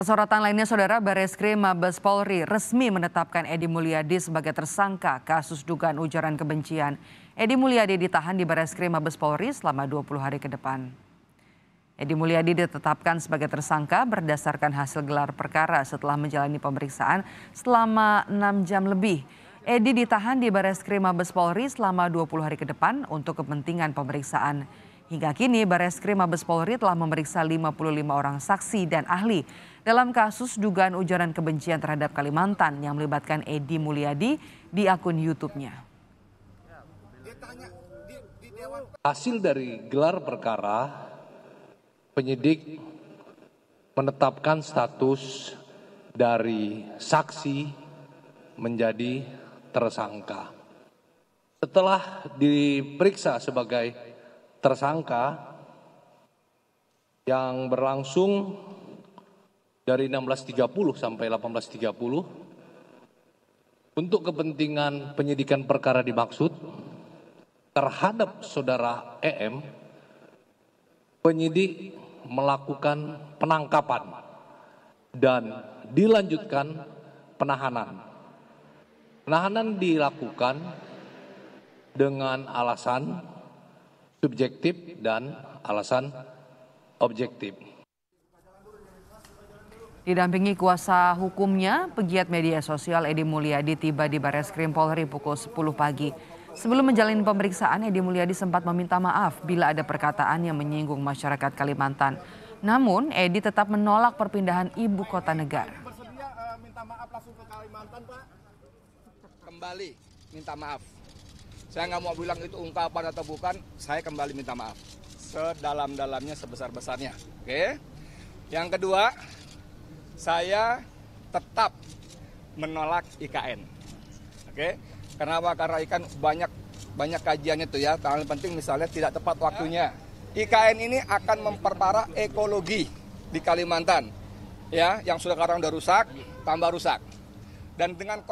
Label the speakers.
Speaker 1: Sorotan lainnya, Saudara Bareskrim Mabes Polri resmi menetapkan Edi Mulyadi sebagai tersangka kasus dugaan ujaran kebencian. Edi Mulyadi ditahan di Bareskrim Mabes Polri selama 20 hari ke depan. Edi Mulyadi ditetapkan sebagai tersangka berdasarkan hasil gelar perkara setelah menjalani pemeriksaan selama 6 jam lebih. Edi ditahan di Bareskrim Mabes Polri selama 20 hari ke depan untuk kepentingan pemeriksaan. Hingga kini Bareskrim Mabes Polri telah memeriksa 55 orang saksi dan ahli dalam kasus dugaan ujaran kebencian terhadap Kalimantan yang melibatkan Edi Mulyadi di akun YouTube-nya.
Speaker 2: Hasil dari gelar perkara, penyidik menetapkan status dari saksi menjadi tersangka. Setelah diperiksa sebagai tersangka yang berlangsung dari 16.30 sampai 18.30 untuk kepentingan penyidikan perkara dimaksud terhadap saudara EM penyidik melakukan penangkapan dan dilanjutkan penahanan. Penahanan dilakukan dengan alasan subjektif dan alasan objektif.
Speaker 1: Didampingi kuasa hukumnya, pegiat media sosial Edi Mulyadi tiba di Bares Krim Polri pukul 10 pagi. Sebelum menjalani pemeriksaan, Edi Mulyadi sempat meminta maaf bila ada perkataan yang menyinggung masyarakat Kalimantan. Namun, Edi tetap menolak perpindahan ibu kota negara.
Speaker 3: Bersedia, eh, maaf langsung Kalimantan, Pak? Kembali minta maaf. Saya nggak mau bilang itu ungkapan atau bukan, saya kembali minta maaf. Sedalam-dalamnya, sebesar-besarnya. Oke? Yang kedua, saya tetap menolak IKN. Oke? Kenapa? Karena ikan banyak banyak kajiannya tuh ya. Yang penting misalnya tidak tepat waktunya. IKN ini akan memperparah ekologi di Kalimantan. Ya, yang sudah sekarang sudah rusak, tambah rusak. Dan dengan